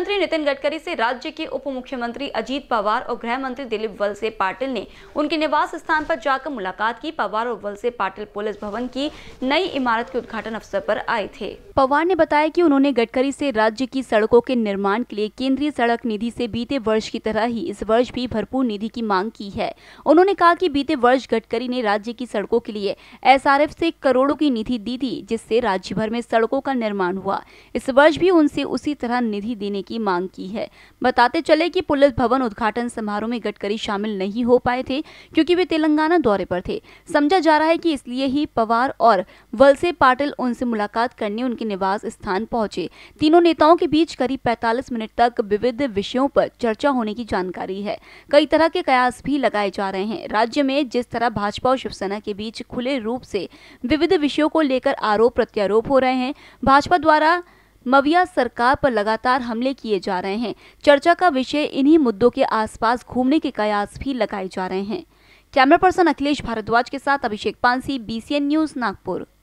मुख्यमंत्री नितिन गडकरी से राज्य के उप मुख्यमंत्री अजीत पवार और गृह मंत्री दिलीप वलसे पाटिल ने उनके निवास स्थान पर जाकर मुलाकात की पवार और वलसे पाटिल पुलिस भवन की नई इमारत के उद्घाटन अवसर पर आए थे पवार ने बताया कि उन्होंने गडकरी से राज्य की सड़कों के निर्माण के लिए केंद्रीय सड़क निधि से बीते वर्ष की तरह ही इस वर्ष भी भरपूर निधि की मांग की है उन्होंने कहा की बीते वर्ष गडकरी ने राज्य की सड़कों के लिए एस आर करोड़ों की निधि दी थी जिससे राज्य भर में सड़कों का निर्माण हुआ इस वर्ष भी उनसे उसी तरह निधि देने की मांग की है बताते चले कि पुलिस भवन उद्घाटन समारोह में गडकरी शामिल नहीं हो पाए थे क्योंकि वे तेलंगाना दौरे पर थे समझा जा रहा है कि इसलिए ही पवार और वलसे पाटिल उनसे मुलाकात करने उनके निवास स्थान पहुंचे तीनों नेताओं के बीच करीब पैतालीस मिनट तक विविध विषयों पर चर्चा होने की जानकारी है कई तरह के कयास भी लगाए जा रहे हैं राज्य में जिस तरह भाजपा और शिवसेना के बीच खुले रूप से विविध विषयों को लेकर आरोप प्रत्यारोप हो रहे हैं भाजपा द्वारा मविया सरकार पर लगातार हमले किए जा रहे हैं चर्चा का विषय इन्हीं मुद्दों के आसपास घूमने के कयास भी लगाए जा रहे हैं कैमरा पर्सन अखिलेश भारद्वाज के साथ अभिषेक पांसी बीसीएन न्यूज नागपुर